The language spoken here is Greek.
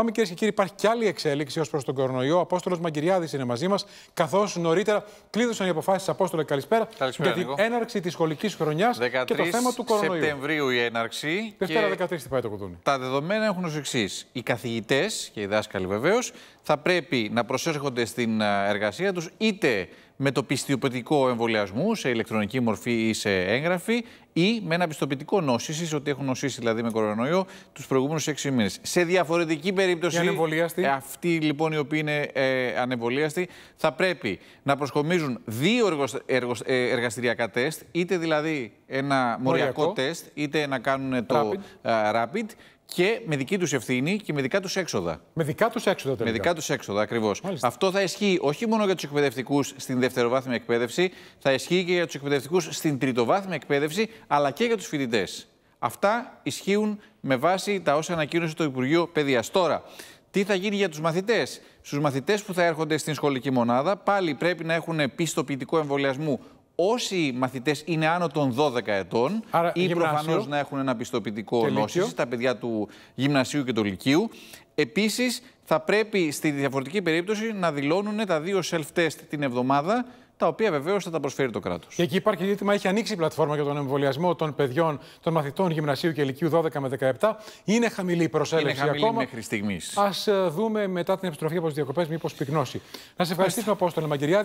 Πάμε κυρίες και κύριοι, υπάρχει και άλλη εξέλιξη ως προς τον κορονοϊό. Ο Απόστολος Μαγκυριάδης είναι μαζί μας, καθώς νωρίτερα κλείδωσαν οι αποφάσεις της Απόστολα Καλησπέρα, Καλησπέρα για την λίγο. έναρξη της σχολικής χρονιάς και το θέμα του κορονοϊού. Σεπτεμβρίου η έναρξη. Δευτέρα και... 13 τι πάει το κουδούνι. Τα δεδομένα έχουν ως εξής. Οι καθηγητές και οι δάσκαλοι βεβαίως θα πρέπει να προσέρχονται στην εργασία τους είτε με το πιστοποιητικό εμβολιασμού σε ηλεκτρονική μορφή ή σε έγγραφη, ή με ένα πιστοποιητικό νόσηση, ότι έχουν νοσήσει δηλαδή με κορονοϊό τους προηγούμενους 6 μήνες. Σε διαφορετική περίπτωση, οι ε, αυτοί λοιπόν οι οποίοι είναι ε, ανεμβολίαστοι θα πρέπει να προσκομίζουν δύο ε, εργαστηριακά τεστ, είτε δηλαδή ένα μοριακό, μοριακό. τεστ, είτε να κάνουν το rapid. και με δική τους ευθύνη και με δικά τους έξοδα. Με δικά τους έξοδα, τελικά. Με δικά τους έξοδα, ακριβώς. Αυτό θα ισχύει όχι μόνο για τους εκπαιδευτικούς στην δευτεροβάθμια εκπαίδευση, θα ισχύει και για τους εκπαιδευτικούς στην τριτοβάθμια εκπαίδευση, αλλά και για τους φοιτητές. Αυτά ισχύουν με βάση τα όσα ανακοίνωσε το Υπουργείο Παιδείας. Τώρα, τι θα γίνει για τους μαθητές. Στους μαθητές που θα έρχονται στην σχολική μονάδα, πάλι πρέπει να έχουν πιστοποιητικό εμβολιασμού όσοι μαθητές είναι άνω των 12 ετών ή προφανώς να έχουν ένα πιστοποιητικό νόσηση, τα παιδιά του γυμνασίου και του λυκείου. Επίσης, θα πρέπει στη διαφορετική περίπτωση να δηλώνουν τα δύο self-test την εβδομάδα, τα οποία βεβαίως θα τα προσφέρει το κράτος. Και εκεί υπάρχει ζήτημα, έχει ανοίξει η πλατφόρμα για τον εμβολιασμό των παιδιών, των μαθητών γυμνασίου και ηλικίου 12 με 17. Είναι χαμηλή η προσέλευση Είναι χαμηλή ακόμα. μέχρι στιγμής. Ας ε, δούμε μετά την επιστροφή από τις διακοπές, μήπως πυκνώσει. Να σε ευχαριστήσουμε, Απόστολε Μαγκυριάδη.